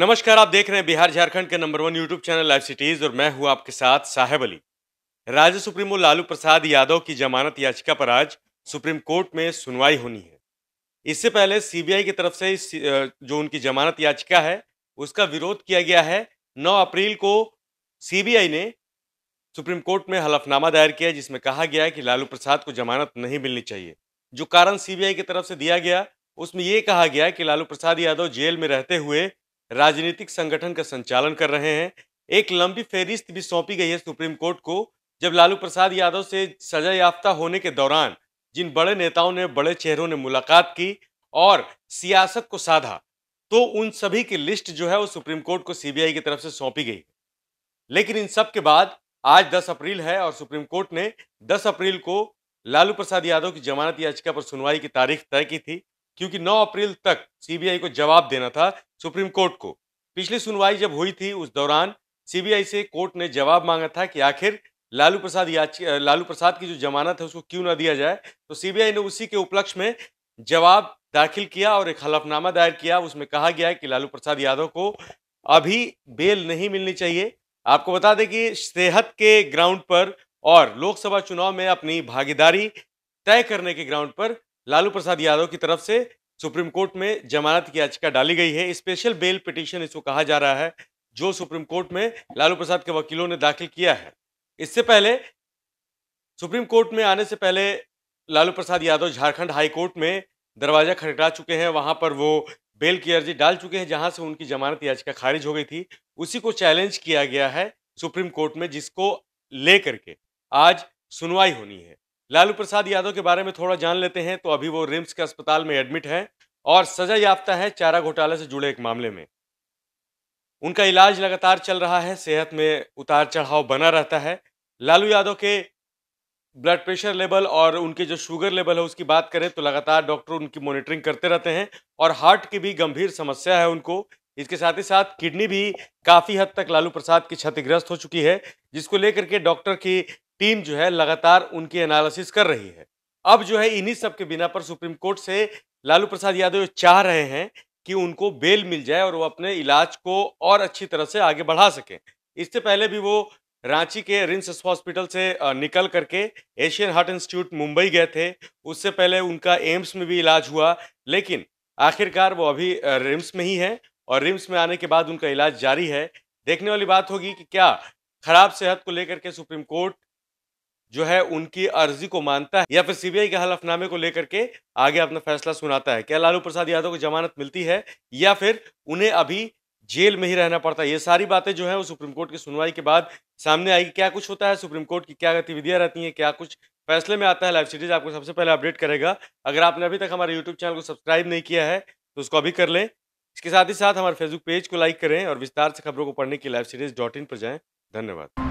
नमस्कार आप देख रहे हैं बिहार झारखंड के number one YouTube channel live cities और मैं हूं आपके साथ साहेब अली राज्य सुप्रीमो लालू प्रसाद यादव की जमानत याचिका पर आज सुप्रीम कोर्ट में सुनवाई होनी है इससे पहले सीबीआई की तरफ से जो उनकी जमानत याचिका है उसका विरोध किया गया है नौ अप्रैल को सीबीआई ने सुप्रीम कोर्ट में हलफनामा दायर किया जिसमें कहा गया है कि लालू प्रसाद को जमानत नहीं मिलनी चाहिए जो कारण सीबीआई की तरफ से दिया गया उसमें यह कहा गया कि लालू प्रसाद यादव जेल में रहते हुए राजनीतिक संगठन का संचालन कर रहे हैं एक लंबी फहरिस्त भी सौंपी गई है सुप्रीम कोर्ट को जब लालू प्रसाद यादव से सजा याफ्ता होने के दौरान जिन बड़े नेताओं ने बड़े चेहरों ने मुलाकात की और सियासत को साधा तो उन सभी की लिस्ट जो है वो सुप्रीम कोर्ट को सीबीआई की तरफ से सौंपी गई लेकिन इन सब के बाद आज 10 अप्रैल है और सुप्रीम कोर्ट ने 10 अप्रैल को लालू प्रसाद यादव की जमानत याचिका पर सुनवाई की तारीख तय की थी क्योंकि 9 अप्रैल तक सीबीआई को जवाब देना था सुप्रीम कोर्ट को पिछली सुनवाई जब हुई थी उस दौरान सीबीआई से कोर्ट ने जवाब मांगा था कि आखिर लालू प्रसाद याच लालू प्रसाद की जो जमानत है उसको क्यों ना दिया जाए तो सीबीआई ने उसी के उपलक्ष्य में जवाब दाखिल किया और एक हलफनामा दायर किया उसमें कहा गया कि लालू प्रसाद यादव को अभी बेल नहीं मिलनी चाहिए आपको बता दें कि सेहत के ग्राउंड पर और लोकसभा चुनाव में अपनी भागीदारी तय करने के ग्राउंड पर लालू प्रसाद यादव की तरफ से सुप्रीम कोर्ट में जमानत की याचिका डाली गई है स्पेशल बेल पिटिशन इसको कहा जा रहा है जो सुप्रीम कोर्ट में लालू प्रसाद के वकीलों ने दाखिल किया है इससे पहले सुप्रीम कोर्ट में आने से पहले लालू प्रसाद यादव झारखंड हाई कोर्ट में दरवाजा खटखटा चुके हैं वहां पर वो बेल की अर्जी डाल चुके हैं जहां से उनकी जमानत याचिका खारिज हो गई थी उसी को चैलेंज किया गया है सुप्रीम कोर्ट में जिसको ले करके आज सुनवाई होनी है लालू प्रसाद यादव के बारे में थोड़ा जान लेते हैं तो अभी वो रिम्स के अस्पताल में एडमिट हैं और सजा याफ्ता है चारा घोटाले से जुड़े एक मामले में उनका इलाज लगातार चल रहा है सेहत में उतार चढ़ाव बना रहता है लालू यादव के ब्लड प्रेशर लेवल और उनके जो शुगर लेवल है उसकी बात करें तो लगातार डॉक्टर उनकी मॉनिटरिंग करते रहते हैं और हार्ट की भी गंभीर समस्या है उनको इसके साथ ही साथ किडनी भी काफ़ी हद तक लालू प्रसाद की क्षतिग्रस्त हो चुकी है जिसको लेकर के डॉक्टर की टीम जो है लगातार उनकी एनालिसिस कर रही है अब जो है इन्हीं सब के बिना पर सुप्रीम कोर्ट से लालू प्रसाद यादव चाह रहे हैं कि उनको बेल मिल जाए और वो अपने इलाज को और अच्छी तरह से आगे बढ़ा सकें इससे पहले भी वो रांची के रिम्स हॉस्पिटल से निकल करके एशियन हार्ट इंस्टीट्यूट मुंबई गए थे उससे पहले उनका एम्स में भी इलाज हुआ लेकिन आखिरकार वो अभी रिम्स में ही है और रिम्स में आने के बाद उनका इलाज जारी है देखने वाली बात होगी कि क्या खराब सेहत को लेकर के सुप्रीम कोर्ट जो है उनकी अर्जी को मानता है या फिर सीबीआई के हलफनामे को लेकर के आगे अपना फैसला सुनाता है क्या लालू प्रसाद यादव को जमानत मिलती है या फिर उन्हें अभी जेल में ही रहना पड़ता है ये सारी बातें जो है वो सुप्रीम कोर्ट की सुनवाई के बाद सामने आएगी क्या कुछ होता है सुप्रीम कोर्ट की क्या गतिविधियां रहती हैं क्या कुछ फैसले में आता है लाइव सीरीज आपको सबसे पहले अपडेट करेगा अगर आपने अभी तक हमारे यूट्यूब चैनल को सब्सक्राइब नहीं किया है तो उसको अभी कर लें इसके साथ ही साथ हमारे फेसबुक पेज को लाइक करें और विस्तार से खबरों को पढ़ने के लिए लाइव सीरीज डॉट इन पर जाएँ धन्यवाद